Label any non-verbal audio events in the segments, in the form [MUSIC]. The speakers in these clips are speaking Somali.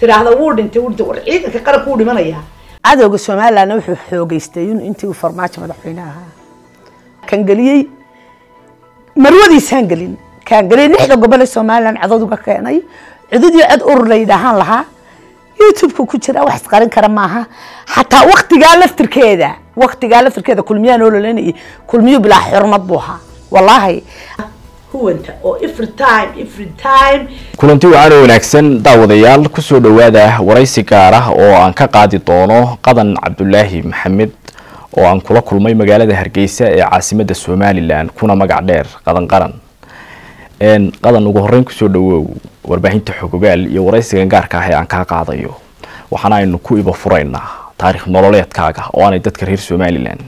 tiraahda wuu dhintay wuu dhintay war ciidanka qaranka wuu dhimanayaa cadowga somalilandna wuxuu xoogeystay intii uu farmaajo madaxweyne ahaa kan geliyey marwadiisaan gelin kaan geliyey lixda gobol ee somaliland codod uga keenay cododii cod ururlay dhahaan lahaa youtubeka ku jira wax isqarin kara maaha xataa waktigaa laftirkeeda waktigaa laftirkeeda kulmiyaa noo laleynayay kulmiyu bilaa xurmad buu ahaa wallaahi kulanti wacan wanaagsan daawadayaal kusoo dhawaada waraysi gaar ah oo aan ka qaadi doono qadan cabdulaahi maxamed oo aan kula kulmay magaalada hargeysa ee caasimada somalilan kuna magac dheer qadan qaran qadan ugu horeyn kusoo dhawow warbaahinta xogogaal iyo waraysigan gaarka ah ee aan kaa qaadayo waxaana aynu ku iba furaynaa taarikh nololeedkaaga oo aanay dadka reer somalilan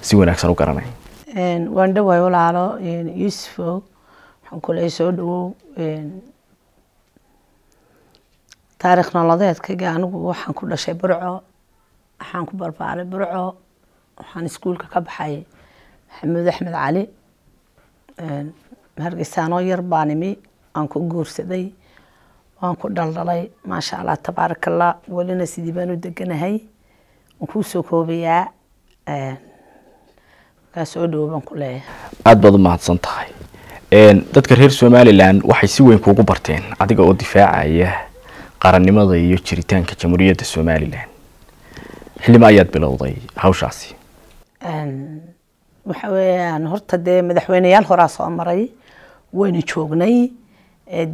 si wanaagsan u garanayn waan dhawaay walaalo yuusuf og waxaan kuley soo dhawow taariikh nololeedkayga anigu waxaan ku dhashay burco waxaan ku barbaaray burco waxaan iskuulka ka baxay maxamuud axmed cali hargeysaanoo yar baan imi aan ku guursaday waan ku dhaldhalay maasha allah tabaarakallah welina sidii baan u deganahay waan kuu soo koobayaa kaasoo dhowban ku baad u mahadsan tahay dadka reer somalilan waxay si weyn kuugu barteen adiga oo difaacaya qarannimada iyo jiritaanka jamhuuriyadda somalilan xillimo ayaad bilowday hawshaasi waxa weeyaan horta dee madaxweyneyaal horaa soo maray wayna joognay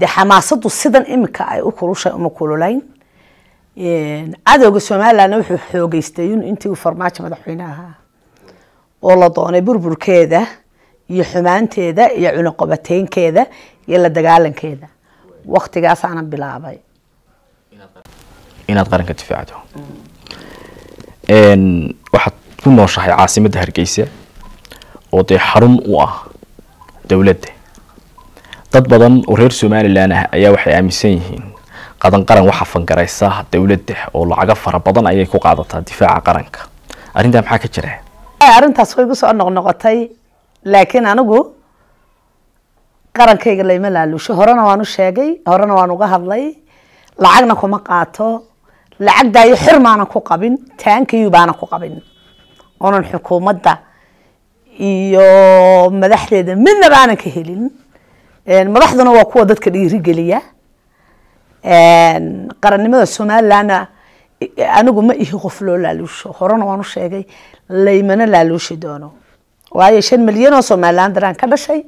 de xamaasadu sidan imika ay u kulushay uma kululayn cadowga somalilanna wuxuu xoogeystay intii uu farmaajo madaxweyne ahaa oo la doonay burburkeeda iyo xumaanteeda iyo cunuqabateynkeeda iyo la dagaalankeeda waktigaasaana bilaabay inaad qaranka difaacdo waxaad ku nooshahay caasimadda hargeysa oo dee xarun u ah dowladda dad badan oo reer somalilan ah ayaa waxay aaminsan yihiin qadan qaran waxaa fangaraysa dowladda oo lacago fara badan ayay ku qaadataa difaaca qaranka arrintaa maxaa ka jira arrintaas way igu soo noqnoqotay laakiin anigu qarankayga layma laaluusho horena waan u sheegay horena waan uga hadlay lacagna kuma qaato lacagdaayo xor maanan ku qabin taankiyu baanan ku qabin onan xukuumadda iyo madaxdeeda midna baanan ka helin madaxduna waa kuwa dadka dhiirigeliya qarannimada somalilandna anigu ma ihi qof loo laaluusho horena waan u sheegay laymana laaluushi doono waayo shan milyan oo somalilan ka dhashay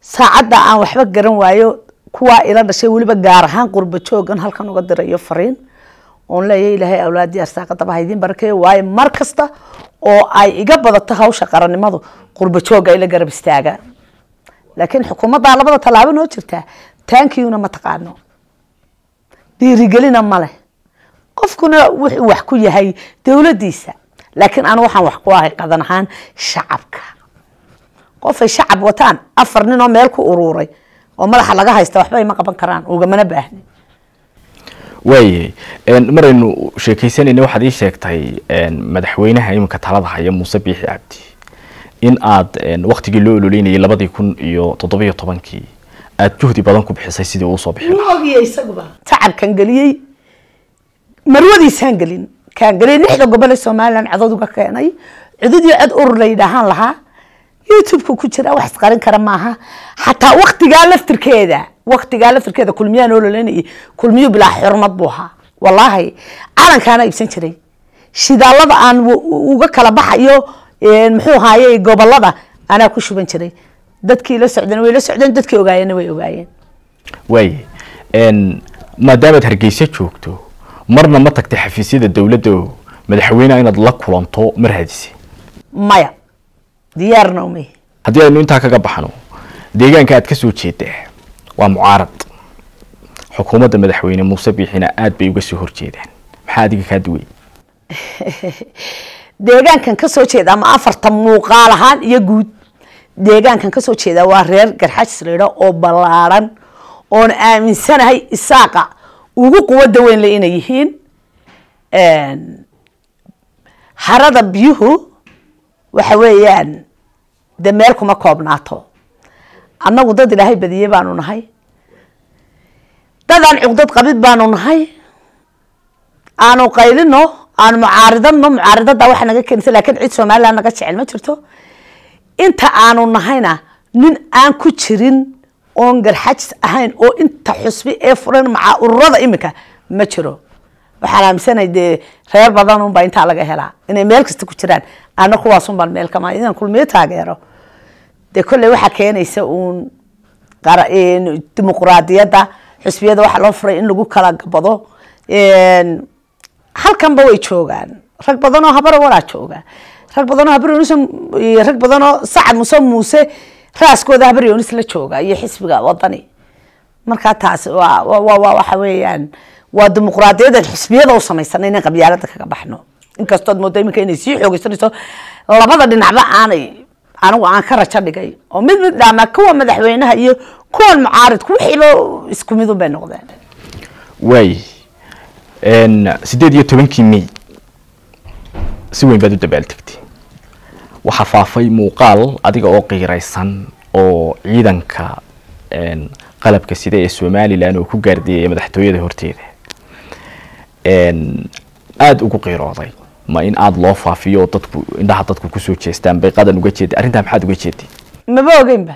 saacadda aan waxba garan waayo kuwaa ila dhashay weliba gaar ahaan qurba joogan halkan uga dirayo fariin oon leeyahay ilaahay awlaadii arsaaqadaba haydin barkeeyo waayo mar kasta oo ay iga badato hawsha qarannimadu qurba joogga ila garab istaaga laakiin xukuumaddaa labada tallaabo noo jirtaa taankiiyuna ma taqaano dhiirigelina ma leh qofkuna wuxuu wax ku yahay dowladdiisa laakiin anu waxaan wax ku ahay qadan ahaan shacabka qofay shacab wataan afar ninoo meel ku ururay oo madaxa laga haysta waxba ima qaban karaan ugamana baahnin waayahay maraynu sheekaysanayna waxaad ii sheegtay madaxweynaha iminka talada haya muuse biixi cabdi in aad waktigii loo ololeynayay labadii kun iyo toddobiyo tobankii aada juhdi badan ku bixisay sidii uusoo bixi tacabkan geliyey marwadiisaan gelin kaan gelin lixda gobol ee somalilan codod uga keenay cododii cod urur laydhahaan lahaa youtubeka ku jira wax isqarin kara maaha xataa waktigaa laftirkeeda waktigaa laftirkeeda kulmiyaa noololena kulmiyo bilaa xurmad buu ahaa walaahi calankaana iibsan jiray shidaalada aan uga kala baxayo muxuu ahaaye gobolada anaa ku shuban jiray dadkii la socdeen way la socdeen dadkii ogaayeenna way ogaayeen waay maadaamaad hargeysa joogto marna ma tagtay xafiisyada dowladda oo madaxweyneha inaad la kulanto ma hadise maya diyaarna ume haddii aynu intaa kaga baxno deegaanka aad ka soo jeedaa waa mucaarad xukuumadda madaxweyne muuse biixina aada bay uga soo horjeedaan maxaa adiga kaa duwey [LAUGHS] deegaankan kasoo soo ama ma afarta muuqaal ahaan iyo guud deegaankan kasoo jeeda waa reer garxajsleedha oo ballaaran oona aaminsanahay isaaqa ugu quwada weynle inay yihiin harada biyuhu waxa weeyaan de meel kuma koobnaato annagu dad ilaahay badiye baanu nahay dad aan cugdad qabid baanu nahay aanu qaylino aanu mucaaridano mucaaridada waxa naga keenisa lakiin cid somalilan naga jecel ma jirto inta aanu nahayna nin aan ku jirin oon garxaj ahayn oo inta xusbi ee furan ururada iminka ma jiro waxaan aaminsanay dee reer badan unbaa intaa laga helaa inay meel kasta ku jiraan ana kuwaasunbaan meel kama inaan kulmiyo taageero dee kolley waxaa keenaysa uun dimuquraadiyadda xusbiyada waxaa loo furay in lagu kala bado halkanba way joogaan rag badanoo habara walaa jooga rag badanoo habar rag badanoo sacad muse muuse raaskooda habaryonis la jooga iyo xisbiga wadani markaa taas waxa weeyaan waa dimuqraadiyadan xisbiyada u samaysan inaan qabyaalada kaga baxno inkastood mooda iminka inay sii xoogeysanayso labada dhinacba aanay anigu aan ka rajo dhigay oo mid mid dhaamaa kuwa madaxweynaha iyo kuwan mucaaridku wixiiba isku midun bay noqdeen waay sideed iyo tobankii may si weyn baad u dabaal tegtay waxaa faafay muuqaal adiga oo qiiraysan oo ciidanka qalabka sida ee somalilan oo ku gaardiiyaya madaxtooyada horteeda aada ugu qiirooday ma in aada loo faafiyo oo dadku indhaha dadku kusoo jeestaan bayqadan uga jeeda arrintaa maxaad uga jeeday maba ogeynba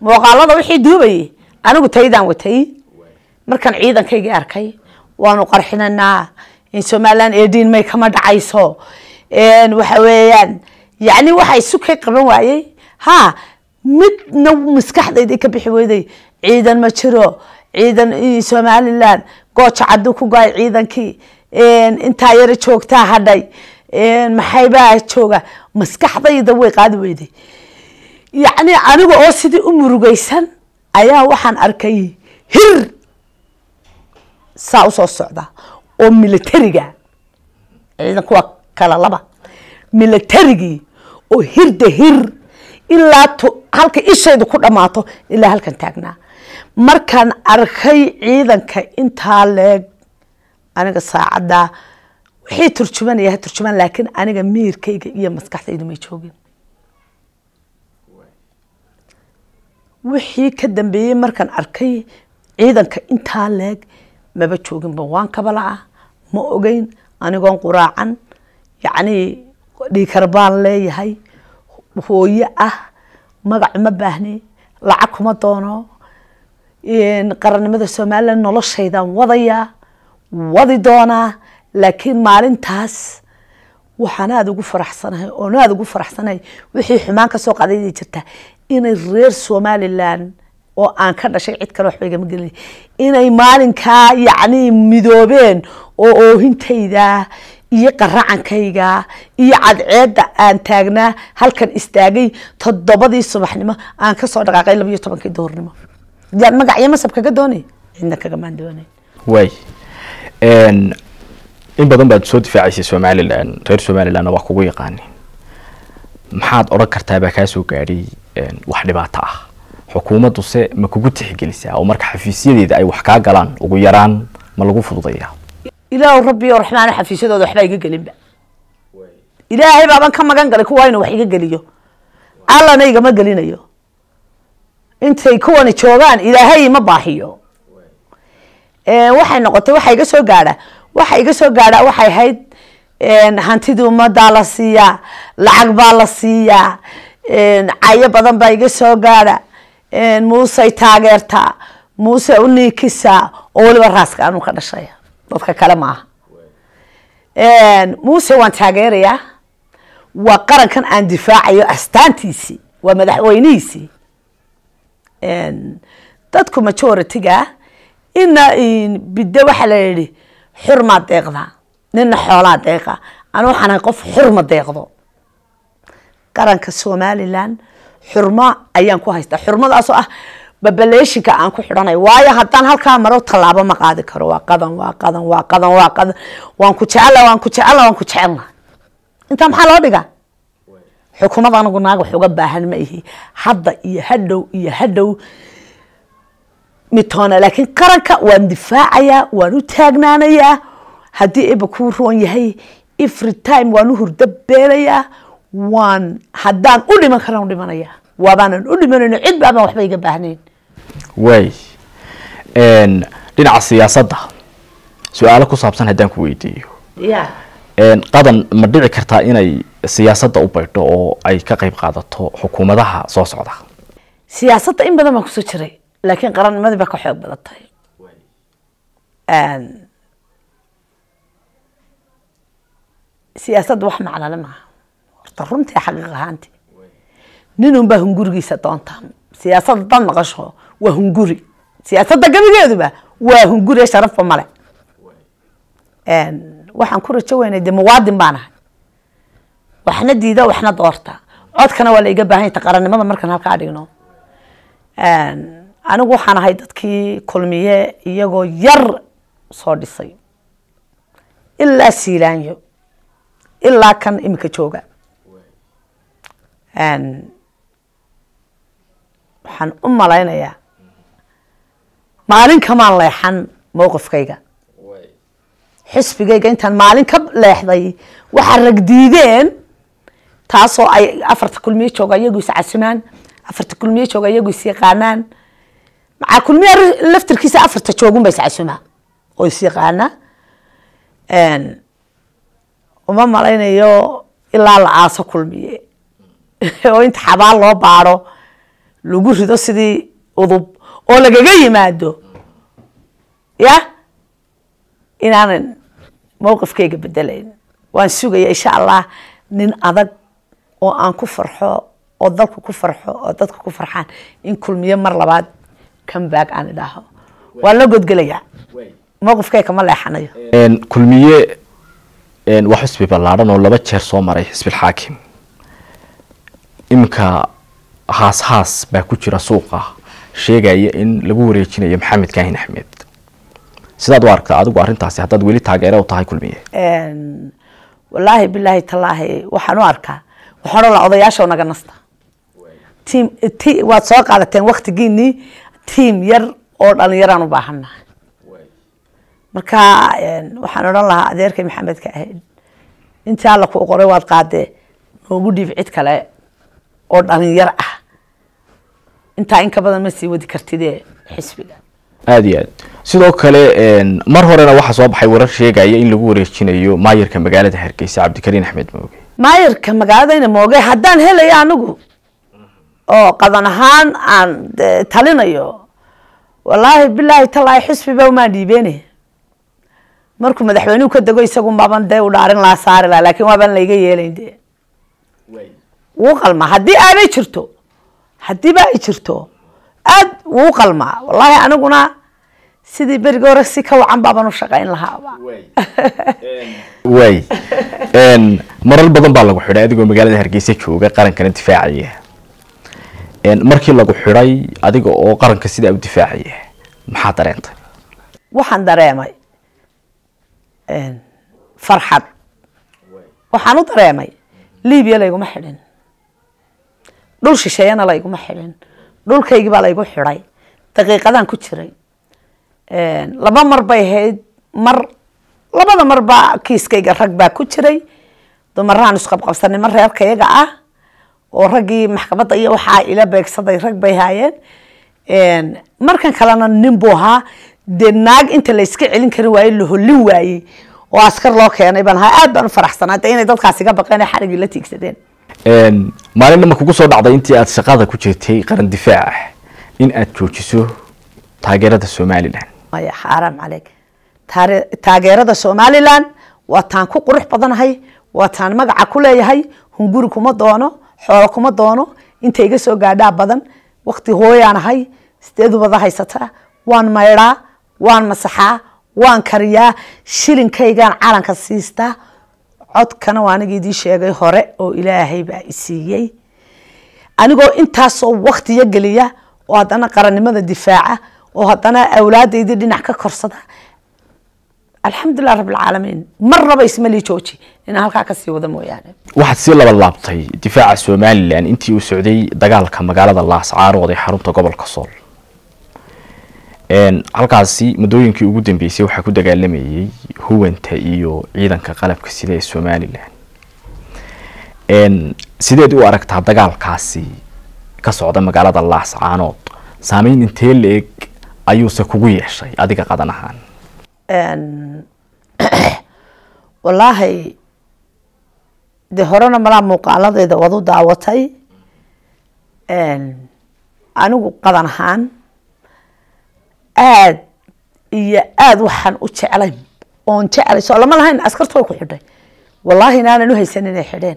muuqaalada wixii duubayay anigu taydaan watay markaan ciidankaygii arkay waanu qarxinanaa in somalilan ediin may kama dhacayso waxa weeyaan yacni waxa isu ka qaban waayey ha midna maskaxdayda ka bixi weyday ciidan ma jiro ciidan somalilan gooja caduu ku goay ciidankii intaa yaro joogtaa hadhay maxaybaa jooga maskaxdayda way qaadi weyday yacni aniga oo sidii u murugaysan ayaa waxaan arkay hir saa usoo socda oo militariga ciidanku waa kala laba milatarigii oo hirda hir ilaa halka ishaydu ku dhamaato ilaa halkan taagnaa markaan arkay ciidanka intaa leeg aniga saacadda wixii turjuman ha turjumaan laakiin aniga miirkayga iyo maskaxdaydu may joogin wixii ka dambeeyey markaan arkay ciidanka intaa leeg maba jooginba waan kabala ah ma ogeyn anigoon quraacan yacnii dhiikar leeyahay hooyo ah magac ma baahni lacag kuma doono qarannimada somalilan noloshaydaan wadayaa wadi doonaa laakiin maalintaas waxaan aada ugu faraxsanahay oon aada ugu faraxsanahay wixii xumaan kasoo soo qaday inay jirtaa inay reer somalilan oo aan ka dhashay cid kale waxba igama gelin inay maalinkaa yacnii midoobeen oo oohintayda iyo qaracankayga iyo cadceedda aan taagnaa halkan istaagay todobadii subaxnimo aan kasoo dhaqaaqay labiyo tobankii duhurnimo yaan magac iyo masab kaga doonay cidna kagamaan doonayn way in badan baad soo difaacaysay somalilan reer somalilanna waa kugu yaqaanin maxaad odhan kartaabaa kaasoo gaadhay wax dhibaato ah xukuumaddu se ma kugu tixgelisaa oo marka xafiisyadeeda ay wax kaa galaan ugu yaraan ma lagu fududayaa ilaah rabbio oo xafiisyadooda waxba iga gelinba ilaahay baaban ka magan galay kuwa inuu wax iga geliyo allana igama gelinayo intay kuwani joogaan ilaahay ma baahiyo waxay noqotay waxa iga soo gaadha waxa iga soo gaadha waxay ahayd hantidii ummadaa la siiyaa lacag baa la siiyaa cayo badan baa iga soo gaadha muusey taageertaa muuse uniikisaa oo weliba raaska anuu ka dhashaya dadka kale maaha muuse waan taageerayaa waa qarankan aan difaacayo astaantiisii waa madaxweynihiisii dadku majoritiga ina bidde waxaa la yidhi xurmaa deeqda ninna xoolaa deeqa ana waxaan ahay qof xurma deeqdo qaranka somalilan xurmo ayaan ku haystaa xurmadaasoo ah babaleeshinka aan ku xidhanay waayo haddaan halkaa maro tallaabo ma qaadi karo waa qadan waa qadan waa qadan waa qadan waan ku jecela waan ku jecela waan ku jecelna intaa maxaa loo dhigaa xukumad anagu naag wax uga baahan ma ihi hadda iyo hadhow iyo hadhow mitoona laakiin qaranka waan difaacayaa waan u taagnaanayaa haddii eba kuu roon yahay every time waan u hurda beenayaa waan haddaan u dhiman karaan u dhimanayaa waabaanan u dhimanayno cid baabaan waxba iga baahnayn way dhinaca siyaasadda su-aalo ku saabsan haddaan ku weydiiyo qadan ma dhici kartaa inay siyaasadda u baydho oo ay ka qayb qaadato xukuumadaha soo socda siyaasadda in badan baan kusoo jiray laakiin qarannimadii baa ka xoog badan siyaasadda wax macnale maaha horta runtii xaqiiq nin ninunbaa hungurigiisa doontaa siyaasada dad maqasho waa hunguri siyaasadda gabigeeduba waa hunguri sharafba male waxaan ku rajo weynay dee muwaadin baan ahay waxna diida waxna doorta codkana waa laiga iga baahan yata qarannimada markan halkaa dhigno anigu waxaan ahay dadkii kulmiye iyagoo yar soo dhisay ilaa siilaanyo ilaa kan iminka jooga waxaan u malaynayaa maalin kamaan leexan mowqifkayga xisbigayga intaan maalin ka leexday waxaa ragdiideen taasoo ay afarta kulmiye jooga iyagu is afarta kulmiye jooga iyagu isyaqaanaan yaqaanaan maxaa kulmiya laftirkiisa afarta joogunba is casimaa oo is uma malaynayo ilaa la aaso kulmiye [LAUGHS] oo inta xabaal loo baaro lagu rido sidii udub oo lagaga yimaado ya inaanan mowqifkayga bedelayn waan sugaya insha allah nin adag oo aan ku farxo oo dalku ku farxo oo dadka ku farxaan in kulmiye mar labaad comeback aan idhaaho waan la godgelayaa mowqifkay kama leexanayo kulmiye waa xisbi ballaadhan oo laba jeer soo maray xisbilxaakim iminka haas haas baa ku jira suuqa sheegaya in lagu wareejinayo maxamed kaahin axmed sidaad u aragtaa adigu arintaasi haddaad weli taageere u tahay kulmiye walaahi bilaahi talaahi waxaan u arkaa waxaan oolaa odayaasha naga nasta tiim waad soo qaadateen waktigiinii tiim yar oo dhalinyaraan u baahanahay marka waxaan odhan lahaa adeerkay maxamedka ahayd intii alla ku qoray waad qaadee noogu dhiib cid kale oo dhalinyar ah intaa in ka badan ma sii wadi kartide xisbiga aada iyo aad sidoo kale mar horena waxaa soo baxay warar sheegaya in lagu wareejinayo maayarka magaalada hargeysa cabdikariin axmed mooge maayarka magaaladayna mooge haddaan helaya anigu oo qadan ahaan aan talinayo wallaahi bilaahi talaahi xisbiba umaan dhiibeene markuu madaxweynuhu ka dego isagu maban dee u dhaarin laa saari laha laakiin waabaan layga yeelayn dee wuu qalma haddii aabay jirto haddiiba ay jirto aada wuu qalmaa wallaahi aniguna sidii berigi hore si ka wacan baaban u shaqayn lahaaba way [LAUGHS] marar badan baa lagu xidhay adigoo magaalada hargeysa jooga qarankana difaacaya markii lagu xidhay adiga oo qaranka sidaa u difaacaya maxaa dareentay waxaan dareemay farxad waxaan u dareemay libiya layguma xidhin dhul shisheeyana layguma xidhin dhulkaygii baa laygu xidhay daqiiqadan ku jiray laba mar bay ahayd mar labada marba kiiskayga rag baa ku jiray dumaraan isqabqabsanay mar reerkayaga ah oo raggii maxkamadda iyo waxaa ila beegsaday rag bay haayeen markan kalena nin buu ahaa dee naag inta layska celin karin waaye la holin waayey oo askar loo keenay baan ahaa aad baan u faraxsanaa de inay dadkaas iga baqeen ee xarigii la tiigsadeen maalin dhama kugu soo dhacday intii aada shaqada ku jirtay qaran difaac ah in aada joojiso taageerada somalilan xaaraan caleyk taageerada somalilan waataan ku qurux badanahay waataan magaca ku leeyahay hunguri kuma doono xoolo kuma doono inta iga soo gaadhaa badan wakti hooyaanahay sideed ubada haysataa waan maydhaa waan masaxaa waan kariyaa shilinkaygaan calanka siistaa codkana waa aniga idii sheegay hore oo ilaahay baa isiiyey anigoo intaasoo waktiya geliya oo haddana qarannimada difaaca oo haddana awlaadaydii dhinac ka korsada alxamdulilah rabbilcaalamiin mar raba ismalii jooji inaan halkaa kasii wada mooyaane waxaad sii labadlaabtay difaaca somalilan intii uu socday dagaalka magaalada laascaanood ee xarunta gobolka sool halkaasi muddooyinkii ugu dambeysay waxaa ku dagaalamayay huwanta iyo ciidanka qalabka sida ee somalilan sideed u aragtaa dagaalkaasi ka socda magaalada laascaanood saameyn intee la-eg ayuuse kugu yeeshay adiga qadan ahaan [COUGHS] wallaahi dee horena malaa muuqaaladeyda waad u daawatay anigu qadan ahaan aad iyo aad waxaan u jeclay oon jeclay soo lama lahayn askartu way ku xidhay wallaahi inaanan u haysan inay xidheen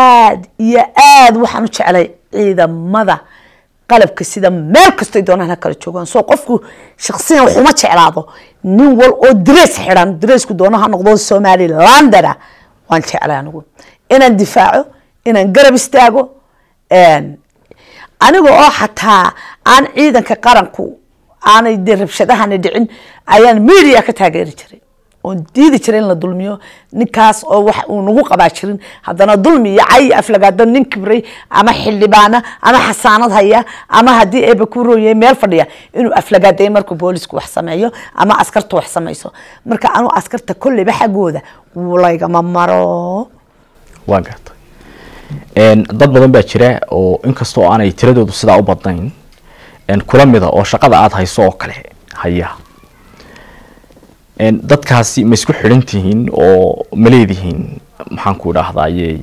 aad iyo aad waxaan u jeclay ciidamada qalabka sida meel kastoy doonaan ha kala joogaan soo qofku shaksiyan wax jeclaado nin wal oo dareys xidhan dareysku doono ha noqdo somalilandana waan jeclay anigu inaan difaaco inaan garab istaago aniga oo xataa aan ciidanka qaranku aanay de rabshadahana dhicin ayaan media ka taageeri jiray oon diidi jiray in la dulmiyo ninkaas oo wax uu nagu qabaa jirin haddana dulmi iyo cay aflagaado nin kibray ama xildhibaana ama xasaanad haya ama haddii eeba ku rooyay meel fadhiya inuu aflagaaday markuu boolisku wax sameeyo ama askartu wax samayso marka anuu askarta kolleyba xaggooda wuu laygama maro waa gartay dad badan baa jira oo inkastoo aanay tiradoodu sidaa u badnayn kula mida oo shaqada aada hayso oo kale haya dadkaasi ma isku xidhan oo ma leedihiin maxaan ku idhaahdaye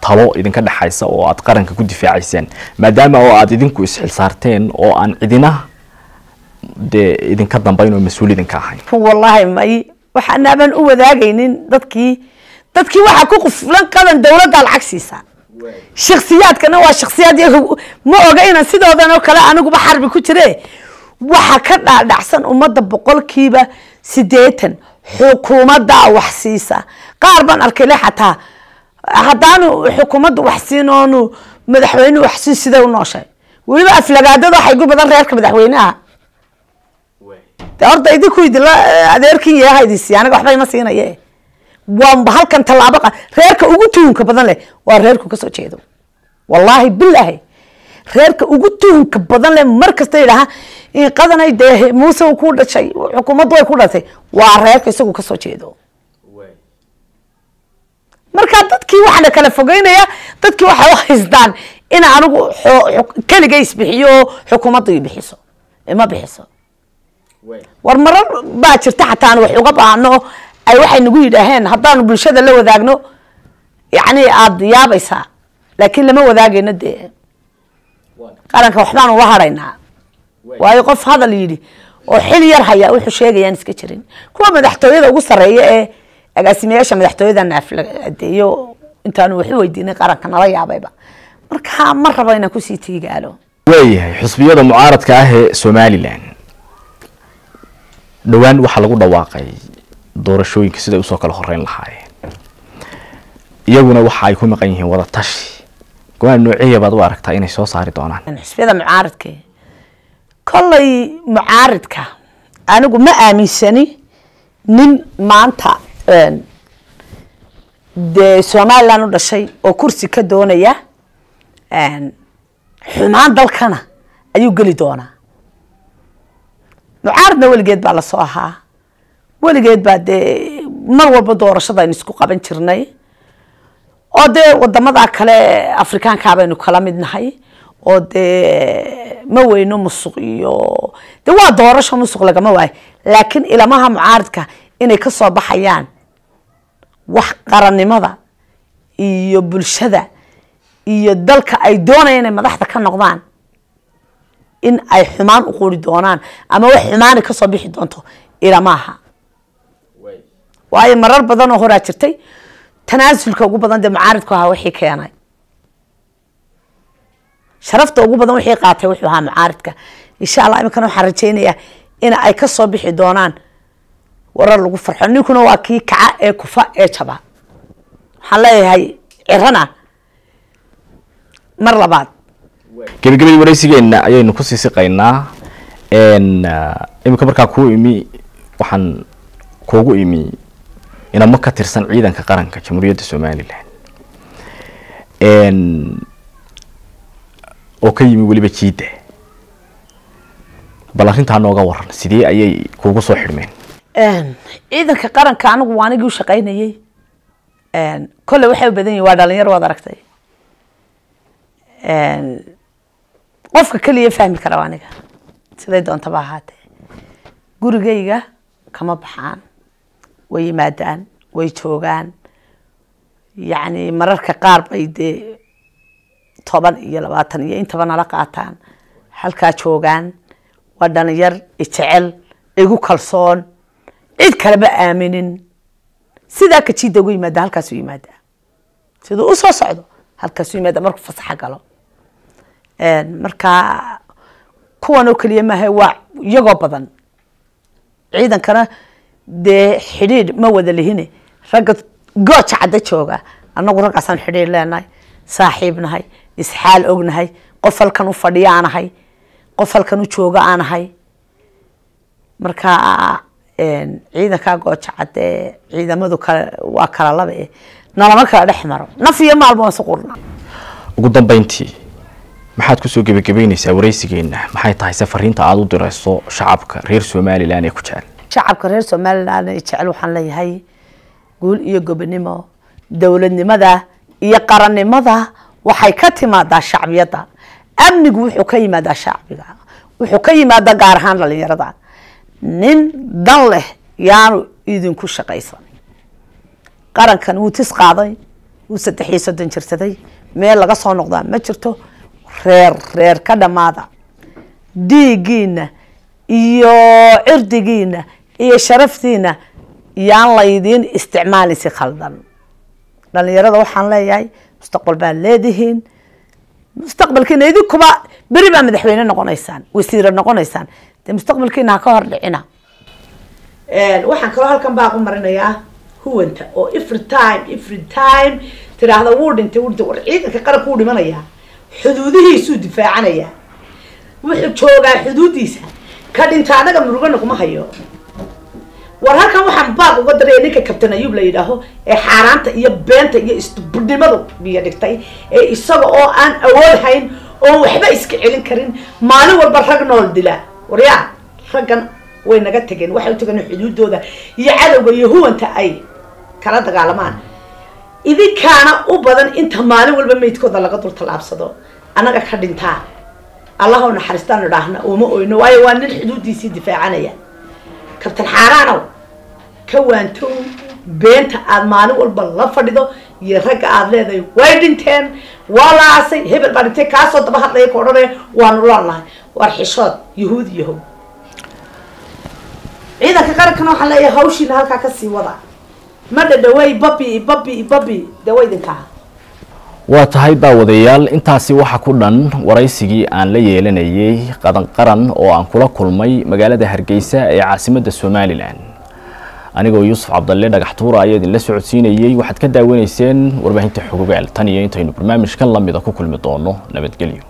talo idinka dhexaysa oo aada qaranka ku difaacaysaan maadaama oo aada idinku isxilsaarteen oo aan cidina dee idinka dambayn oo mas-uul idinka ahayn wallaahi may waxaanaaban u wadaagaynin dadkii dadkii waxaa ku quflan qaban dowladda lacagsiisa shaksiyaadkana waa shaksiyaad iyagu ma oga inaan sidoodan oo kale aniguba xarbi ku jire waxa ka dhaadhacsan ummadda boqolkiiba siddeetan xukuumaddaa wax siisa qaar baan arkayle xataa haddaanu xukuumadda wax siin oonu madaxweyne wax siin sidee u nooshay weliba aflagaadada waxay gu badan reerka madaxweyneha de horta idinku idila adeerkin yeeha idin waxba ima siinaye waanba halkan tallaabo reerka ugu tuhunka badan leh waa reerku kasoo jeedo wallaahi bilaahi reerka ugu tuhunka badan leh markasta yidhaaha qadanay dee muuse u ku dhashay xukuumaddu way ku dhashay waa reerka isagu kasoo jeedo markaa dadkii waxana kala fogeynaya dadkii waxay u haystaan in anigu keliga isbixiyo oo xukuumaddu i bixiso ima bixiso war marar baa jirta xataa an wax uga baahno ay waxay nagu yidhaaheen haddaanu bulshada la wadaagno yani aad yaabaysaa laakiin lama wadaagayno dee qaranka waxbaan uga hadhaynaa waayo qof hadal yidhi oo xil yar haya wuxuu sheegayaan iska jirin kuwa madaxtooyada ugu sareeya ee agaasimayaasha madaxtooyadana afladeeyo intaanu waxu weydiinay qaranka nala yaabayba marka ma rabo inaan kusii tegi gaalo waayahay xusbiyada mucaaradka ah ee somalilan dhowaan waxaa lagu dhawaaqay doorashooyinka siday usoo kala horeyn lahaayeen iyaguna waxa ay ku maqan yihiin wada tashi go-aan baad u aragtaa inay soo saari doonaan xisbiyada mucaaridka kolay mucaaridka anigu ma aaminsani nin maanta dee somalilan u dhashay oo kursi ka doonaya xumaan dalkana ayuu geli doonaa mucaaridna weligeed baa lasoo ahaa weligeed baa dee mar walba doorashadaaynu isku qaban jirnay oo dee wadamada kale baynu kala mid nahay oo dee ma weyno musuq iyo de waa doorasho musuq lagama waayo laakiin ilamaha mucaaridka inay kasoo baxayaan wax qarannimada iyo bulshada iyo dalka ay doonayaan inay madaxda ka noqdaan in ay xumaan u quri doonaan ama wax xumaana kasoo bixi doonto ilamaaha waayo marar badan oo horaa jirtay tanaasulka ugu badan dee mucaaridku ahaa wixii keenay sharafta ugu badan wixii qaatay wuxuu ahaa mucaaridka insha allah iminkana waxaan rajaynayaa in ay ka soo bixi doonaan warar lagu farxo ninkuna waa kii kaca ee kufa ee jaba waxaan leeyahay cirana mar labaad gebagabadii waraysigeena ayaynu kusii siqaynaa iminka markaa kuu imi waxaan kuugu imi inama ka tirsan ciidanka qaranka jamhuuriyadda somalilan oo ka yimi weliba jiidda bal arrintaa nooga waran sidee ayay kugu soo xidhmeen ciidanka qaranka anigu waa anigii u shaqaynayay kolle waxay u badan yihin waa dhalinyaro waad aragtay qofka keliya fahmi kara aniga siday doontaba ahaatee gurigayga kama baxaan way yimaadaan way joogaan yacni mararka qaar bay dee toban iyo labaatan iyo intaba nala qaataan halkaa joogaan waa dhalinyar ijecel igu kalsoon cid kalema aaminin sidaa kajiida ugu yimaada halkaasu yimaada siduu usoo socdo halkaasu yimaada markuu fasaxa galo markaa kuwan oo keliya maaha waa iyagoo badan ciidankana dee xidhiidh ma wada lihine ragga gooja cadda jooga annagu raggaasaan xidhiidh leenahay saaxiib nahay isxaal ognahay qof halkan u fadhiya aanahay qof halkan u jooga aanahay markaa ciidankaa gooja cadde ciidamadu kale waa kala laba eh nalama kala dhex maro naf iyo maalba waan suqurnaa ugu dambayntii maxaad kusoo gebagabeynaysaa waraysigeenna maxay tahay se fariinta aada u dirayso shacabka reer somalilan ee ku jecel shacabka reer somalilan jecel waxaan leeyahay guul iyo gobonimo dowladnimada iyo qarannimada waxay ka timaadaa shacbiyada amnigu wuxuu ka yimaadaa shacbiga wuxuu ka yimaadaa gaar ahaan dhalinyarada nin dan leh yaanu idinku shaqaysan qarankan wuu tis qaaday wuu saddexiyo soddon jirsaday meel laga soo noqdaa ma jirto reer reer ka dhammaada dhiiggiina iyo cirdigiina iyo sharaftiina yaan laydiin isticmaali si khaldan dhalinyarada waxaan leeyahay mustaqbal baad leedihiin mustaqbalkiina idinkuba beri baa madaxweyne noqonaysaan wasiira noqonaysaan dee mustaqbalkiina ha ka hor dhicina waxaan kaloo halkan baaqu marinayaa huwanta oo every time every time tiraahda wuu dhintay wuu dhintay war ciidanka qarabka wuu dhimanayaa xuduudihiisuu difaacanayaa wuxuu joogaa xuduuddiisa ka dhinta anaga murugana kuma hayo war halkan waxaan baad uga daray ninka kabtan ayuub la yidhaaho ee xaaraanta iyo beenta iyo isdubudnimadu biyo dhigtay ee isaga oo aan awood hayn oo waxba iska celin karin maalin walba rag nool dilaa waryaa raggan way naga tegeen waxay u tageen xuduudooda iyo cadowga iyo huwanta ay kala dagaalamaan idinkaana u badan inta maalin walba maydkooda laga dul tallaabsado annaga ka dhintaa allahw naxariistaan idhaahna uma oyno waayo waa nin xuduudiisii difaacanaya kabtan xaaraanow ka waantow beenta aad maalin walba la fadhido iyo ragga aad leedahay way dhinteen waa la-aasay hebel baa dhintay kaasoo daba hadlaya ka odhanaya waanu laalahay war xishood yahuud yahow ciidanka qarankana waxaan leeyahay hawshiina halkaa kasii wada ma dhadhawey babi babi babi dee wa idinkaa ah. waa tahay daawadayaal intaasi waxa ku dhan waraysigii aan la yeelanayay qadan qaran oo aan kula kulmay magaalada hargeysa ee caasimadda somalilan anigoo yuusuf cabdalle dhagaxtuura ayaa idinla socodsiinayey waxaad ka daawaneyseen warbaahinta xogogaal tan iyo intaynu barnaamijkan lamida ku kulmi doono nabadgelyo